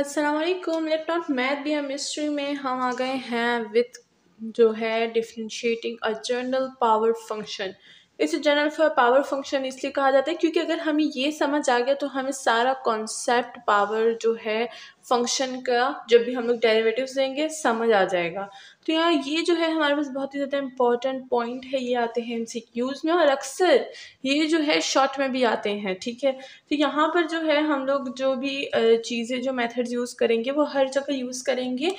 असलम लेफ्ट मैथ बी एम हिस्ट्री में हम आ गए हैं विथ जो है differentiating a general power function इसे जनरल पावर फंक्शन इसलिए कहा जाता है क्योंकि अगर हमें ये समझ आ गया तो हमें सारा कॉन्सेप्ट पावर जो है फंक्शन का जब भी हम लोग डेरिवेटिव्स देंगे समझ आ जाएगा तो यहाँ ये जो है हमारे पास बहुत ही ज़्यादा इंपॉर्टेंट पॉइंट है ये आते हैं एमसीक्यूज में और अक्सर ये जो है शॉर्ट में भी आते हैं ठीक है तो यहाँ पर जो है हम लोग जो भी चीज़ें जो मेथड्स यूज़ करेंगे वो हर जगह यूज़ करेंगे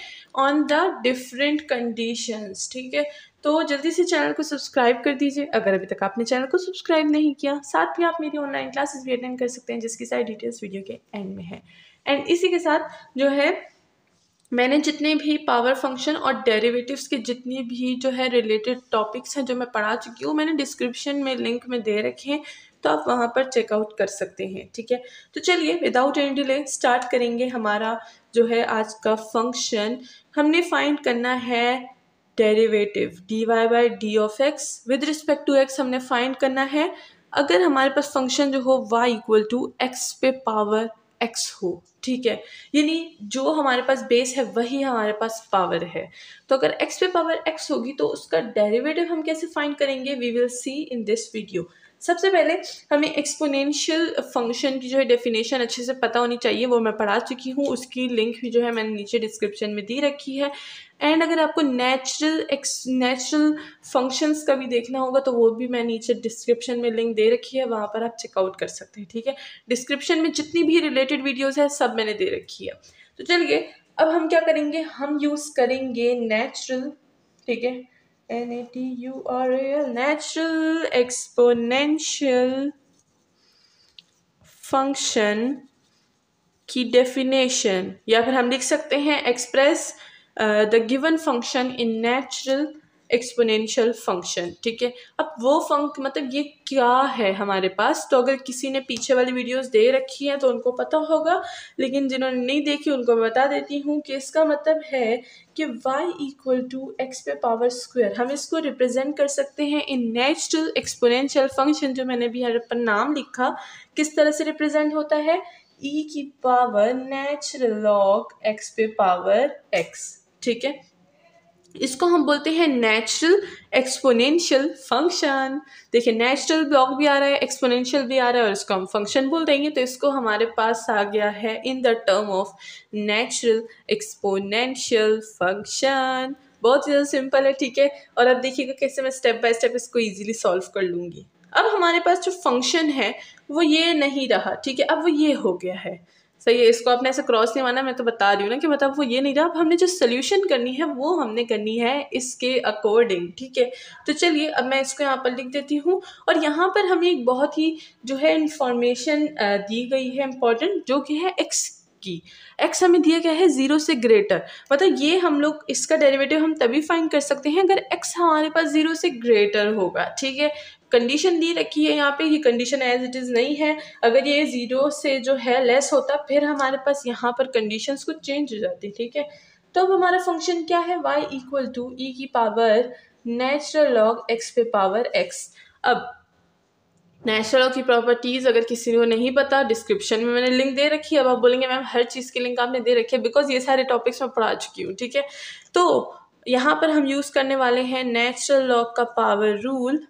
ऑन द डिफरेंट कंडीशंस ठीक है तो जल्दी से चैनल को सब्सक्राइब कर दीजिए अगर अभी तक आपने चैनल को सब्सक्राइब नहीं किया साथ ही आप मेरी ऑनलाइन क्लासेस भी अटेंड कर सकते हैं जिसकी सारी डिटेल्स वीडियो के एंड में है एंड इसी के साथ जो है मैंने जितने भी पावर फंक्शन और डेरिवेटिव्स के जितनी भी जो है रिलेटेड टॉपिक्स हैं जो मैं पढ़ा चुकी हूँ मैंने डिस्क्रिप्शन में लिंक में दे रखे हैं तो आप वहाँ पर चेकआउट कर सकते हैं ठीक है तो चलिए विदाउट एनी डिले स्टार्ट करेंगे हमारा जो है आज का फंक्शन हमने फाइंड करना है derivative d y by d of x with respect to x हमने फाइंड करना है अगर हमारे पास फंक्शन जो हो वाई इक्वल टू एक्स पे पावर एक्स हो ठीक है यानी जो हमारे पास बेस है वही हमारे पास पावर है तो अगर एक्स पे पावर एक्स होगी तो उसका डेरिवेटिव हम कैसे फाइंड करेंगे we will see in this video सबसे पहले हमें एक्सपोनेंशियल फंक्शन की जो है डेफिनेशन अच्छे से पता होनी चाहिए वो मैं पढ़ा चुकी हूँ उसकी लिंक भी जो है मैंने नीचे डिस्क्रिप्शन में दी रखी है एंड अगर आपको नेचुरल एक्स नेचुरल फंक्शंस का भी देखना होगा तो वो भी मैं नीचे डिस्क्रिप्शन में लिंक दे रखी है वहाँ पर आप चेकआउट कर सकते हैं ठीक है डिस्क्रिप्शन में जितनी भी रिलेटेड वीडियोज़ है सब मैंने दे रखी है तो चलिए अब हम क्या करेंगे हम यूज़ करेंगे नेचुरल ठीक है N A T U R L natural exponential function की डेफिनेशन या फिर हम लिख सकते हैं express the given function in natural exponential function ठीक है अब वो फंक मतलब ये क्या है हमारे पास तो अगर किसी ने पीछे वाली वीडियोस दे रखी हैं तो उनको पता होगा लेकिन जिन्होंने नहीं देखी उनको मैं बता देती हूँ कि इसका मतलब है कि y इक्वल टू एक्स पे पावर स्क्वेयर हम इसको रिप्रेजेंट कर सकते हैं इन नेचुरल एक्सपोनेंशियल फंक्शन जो मैंने भी हर पर नाम लिखा किस तरह से रिप्रेजेंट होता है ई e की पावर नेचुरल लॉग एक्स पे पावर एक्स ठीक है इसको हम बोलते हैं नेचुरल एक्सपोनेंशियल फंक्शन देखिए नेचुरल ब्लॉक भी आ रहा है एक्सपोनेंशियल भी आ रहा है और इसको हम फंक्शन बोल देंगे तो इसको हमारे पास आ गया है in the term of natural exponential function बहुत ही ज़्यादा सिंपल है ठीक है और अब देखिएगा कैसे मैं स्टेप बाय स्टेप इसको इजीली सॉल्व कर लूँगी अब हमारे पास जो फंक्शन है वो ये नहीं रहा ठीक है अब वो ये हो गया है सही है इसको आपने ऐसे क्रॉस नहीं माना मैं तो बता रही हूँ ना कि मतलब वो ये नहीं रहा अब हमने जो सोल्यूशन करनी है वो हमने करनी है इसके अकॉर्डिंग ठीक है तो चलिए अब मैं इसको यहाँ पर लिख देती हूँ और यहाँ पर हमें एक बहुत ही जो है इंफॉर्मेशन दी गई है इम्पॉर्टेंट जो कि है एक्स की एक्स हमें दिया गया है ज़ीरो से ग्रेटर मतलब ये हम लोग इसका डेरिवेटिव हम तभी फाइंड कर सकते हैं अगर एक्स हमारे पास ज़ीरो से ग्रेटर होगा ठीक है कंडीशन दी रखी है यहाँ पे ये कंडीशन एज इट इज़ नहीं है अगर ये ज़ीरो से जो है लेस होता फिर हमारे पास यहाँ पर कंडीशंस कुछ चेंज हो जाती ठीक है तो अब हमारा फंक्शन क्या है y इक्वल टू ई की पावर नेचुरल लॉग x पे पावर x अब नेचुरल लॉग की प्रॉपर्टीज़ अगर किसी को नहीं पता डिस्क्रिप्शन में मैंने लिंक दे रखी है अब आप बोलेंगे मैम हर चीज़ की लिंक आपने दे रखी है बिकॉज ये सारे टॉपिक्स मैं पढ़ा चुकी हूँ ठीक है तो यहाँ पर हम यूज़ करने वाले हैं नेचुरल लॉग का पावर रूल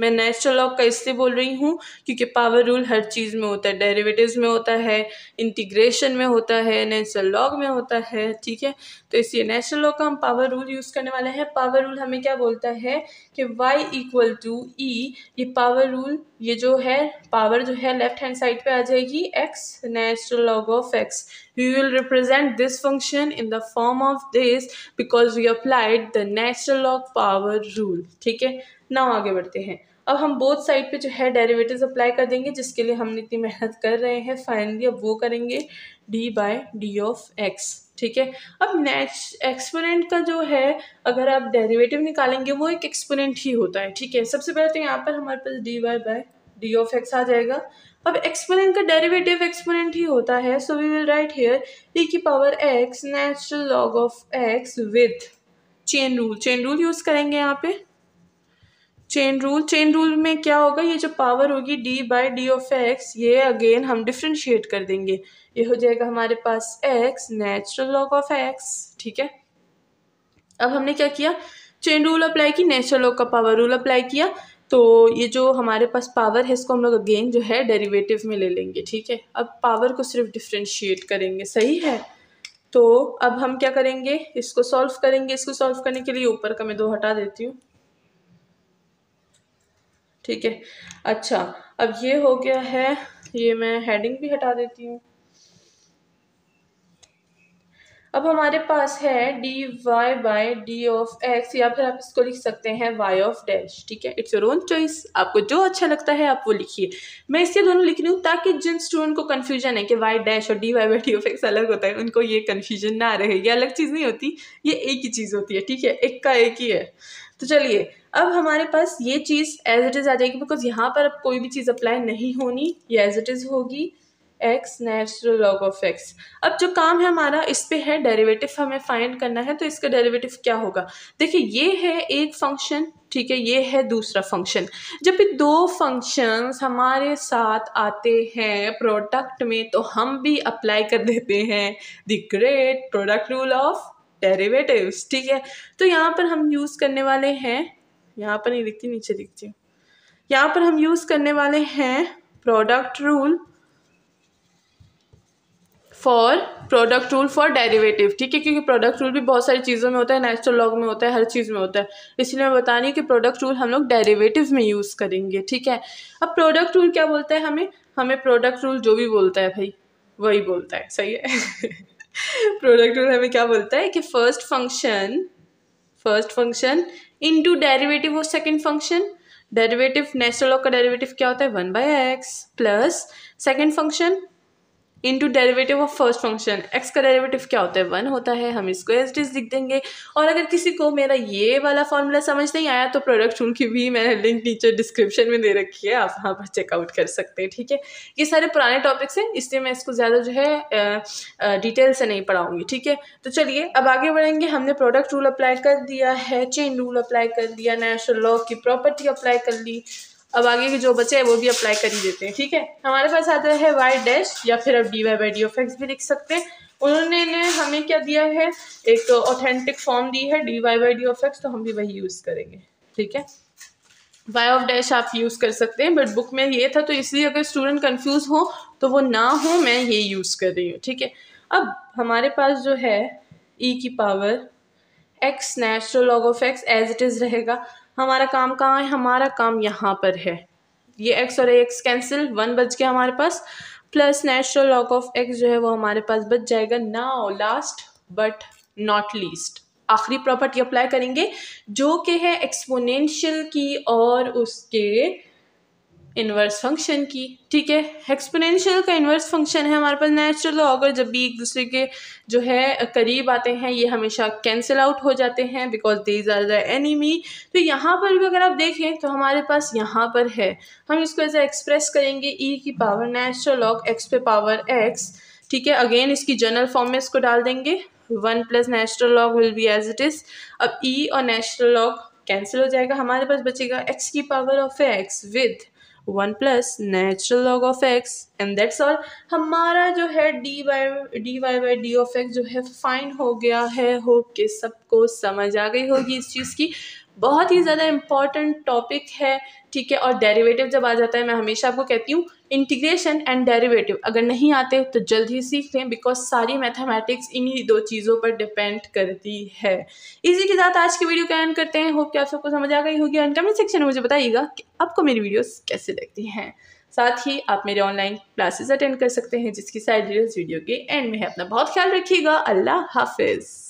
मैं नेचुरल लॉ का इससे बोल रही हूँ क्योंकि पावर रूल हर चीज़ में होता है डेरिवेटिव्स में होता है इंटीग्रेशन में होता है नेचुरल लॉग में होता है ठीक है तो इसलिए नेचुरल लॉ का हम पावर रूल यूज़ करने वाले हैं पावर रूल हमें क्या बोलता है कि वाई इक्वल टू ई ये पावर रूल ये जो है पावर जो है लेफ्ट हैंड साइड पर आ जाएगी x natural log of x we will represent this function in the form of this because we applied the natural log power rule ठीक है नाउ आगे बढ़ते हैं अब हम बोथ साइड पे जो है डेरिवेटिव्स अप्लाई कर देंगे जिसके लिए हम इतनी मेहनत कर रहे हैं फाइनली अब वो करेंगे d by d of x ठीक है अब नेक्स्ट एक्सपोनेंट का जो है अगर आप डेरिवेटिव निकालेंगे वो एक एक्सपोनेंट ही होता है ठीक है सबसे पहले तो यहाँ पर हमारे पास d y by d of x आ जाएगा अब एक्सपोनेंट का डेरिवेटिव एक्सपोनेंट ही होता है so we will write here e की power x natural log of x with chain rule chain rule use करेंगे यहाँ पे चेन रूल चेन रूल में क्या होगा ये जो पावर होगी d by d of x ये अगेन हम डिफ्रेंशिएट कर देंगे ये हो जाएगा हमारे पास x natural log of x ठीक है अब हमने क्या किया चेन रूल अप्लाई की नेचुरल लॉग का पावर रूल अप्लाई किया तो ये जो हमारे पास पावर है इसको हम लोग अगेन जो है डेरिवेटिव में ले लेंगे ठीक है अब पावर को सिर्फ डिफ्रेंशिएट करेंगे सही है तो अब हम क्या करेंगे इसको सॉल्व करेंगे इसको सॉल्व करने के लिए ऊपर का मैं दो हटा देती हूँ ठीक है अच्छा अब ये हो गया है ये मैं हेडिंग भी हटा देती हूँ अब हमारे पास है d y by d of x या फिर आप इसको लिख सकते हैं वाई ऑफ डैश ठीक है इट्स योर ओन चॉइस आपको जो अच्छा लगता है आप वो लिखिए मैं इसलिए दोनों लिख रही हूँ ताकि जिन स्टूडेंट को कन्फ्यूजन है कि वाई डैश और d y by d of x अलग होता है उनको ये कन्फ्यूजन ना रहे ये अलग चीज़ नहीं होती ये एक ही चीज़ होती है ठीक है एक का एक ही है तो चलिए अब हमारे पास ये चीज़ एज इट इज़ आ जाएगी बिकॉज यहाँ पर अब कोई भी चीज़ अप्लाई नहीं होनी ये एज इट इज़ होगी x natural log of x अब जो काम है हमारा इस पर है डेरिवेटिव हमें फाइंड करना है तो इसका डेरिवेटिव क्या होगा देखिए ये है एक फंक्शन ठीक है ये है दूसरा फंक्शन जब भी दो फंक्शंस हमारे साथ आते हैं प्रोडक्ट में तो हम भी अप्लाई कर देते हैं the great product rule of derivatives ठीक है तो यहाँ पर हम यूज़ करने वाले हैं यहाँ पर नहीं दिखती नीचे दिखती हूँ यहाँ पर हम यूज़ करने वाले हैं product rule for product rule for derivative ठीक है क्योंकि प्रोडक्ट रूल भी बहुत सारी चीज़ों में होता है नेचुरल लॉग में होता है हर चीज़ में होता है इसलिए मैं बता रही हूँ कि प्रोडक्ट रूल हम लोग डेरिवेटिव में यूज़ करेंगे ठीक है अब प्रोडक्ट रूल क्या बोलता है हमें हमें प्रोडक्ट रूल जो भी बोलता है भाई वही बोलता है सही है प्रोडक्ट रूल हमें क्या बोलता है कि first function first function into derivative of second function derivative natural law का डेरिवेटिव क्या होता है one by x plus second function to derivative of first function x का डेरिवेटिव क्या होता है वन होता है हम इसको एस डिज लिख देंगे और अगर किसी को मेरा ये वाला फॉर्मूला समझ नहीं आया तो प्रोडक्ट उनकी भी मैंने लिंक नीचे डिस्क्रिप्शन में दे रखी है आप वहाँ पर चेकआउट कर सकते हैं ठीक है ये सारे पुराने टॉपिक्स हैं इसलिए मैं इसको ज़्यादा जो है डिटेल से नहीं पढ़ाऊँगी ठीक है तो चलिए अब आगे बढ़ेंगे हमने प्रोडक्ट रूल अप्लाई कर दिया है चेन रूल अप्लाई कर दिया नेशनल लॉ की प्रॉपर्टी अप्लाई कर ली अब आगे के जो बचे हैं वो भी अप्लाई कर ही देते हैं ठीक है हमारे पास आता है वाई डैश या फिर आप d y by d of x भी लिख सकते हैं उन्होंने ने हमें क्या दिया है एक ऑथेंटिक फॉर्म दी है d y by d of x तो हम भी वही यूज़ करेंगे ठीक है वाई ऑफ डैश आप यूज़ कर सकते हैं बट बुक में ये था तो इसलिए अगर स्टूडेंट कन्फ्यूज हो तो वो ना हो मैं ये यूज़ कर रही हूँ ठीक है अब हमारे पास जो है ई e की power x natural log of x as it is रहेगा हमारा काम कहाँ है हमारा काम यहाँ पर है ये एक्स और एक्स कैंसिल वन बच गया हमारे पास plus natural lock of x जो है वो हमारे पास बच जाएगा ना लास्ट बट नॉट लीस्ट आखिरी प्रॉपर्टी अप्लाई करेंगे जो कि है एक्सपोनेंशियल की और उसके इन्वर्स फंक्शन की ठीक है एक्सपोनेंशियल का इन्वर्स फंक्शन है हमारे पास नेचुरल अगर जब भी एक दूसरे के जो है करीब आते हैं ये हमेशा कैंसिल आउट हो जाते हैं because they is are the enemy तो यहाँ पर भी अगर आप देखें तो हमारे पास यहाँ पर है हम इसको ऐसा एक्सप्रेस करेंगे ई e की पावर नेचुरल लॉग एक्स पे पावर एक्स ठीक है अगेन इसकी जनरल फॉर्म में इसको डाल देंगे one plus natural log will be as it is अब ई e और नेचुरल लॉग कैंसिल हो जाएगा हमारे पास बचेगा एक्स की power of x with one plus natural log of x and that's all हमारा जो है d y d y by d of x जो है फाइन हो गया है होप के सबको समझ आ गई होगी इस चीज़ की बहुत ही ज़्यादा इम्पॉर्टेंट टॉपिक है ठीक है और डेरिवेटिव जब आ जाता है मैं हमेशा आपको कहती हूँ इंटीग्रेशन एंड डेरिवेटिव अगर नहीं आते तो जल्द ही सीख लें बिकॉज सारी मैथमेटिक्स इन्हीं दो चीज़ों पर डिपेंड करती है इसी के साथ आज की वीडियो का एंड करते हैं होप कि आप सबको समझ आ गई होगी एंड कमेंट सेक्शन में मुझे बताइएगा कि आपको मेरी वीडियोस कैसे लगती हैं साथ ही आप मेरे ऑनलाइन क्लासेस अटेंड कर सकते हैं जिसकी सारी डिटेल्स वीडियो के एंड में है अपना बहुत ख्याल रखिएगा अल्लाह हाफिज़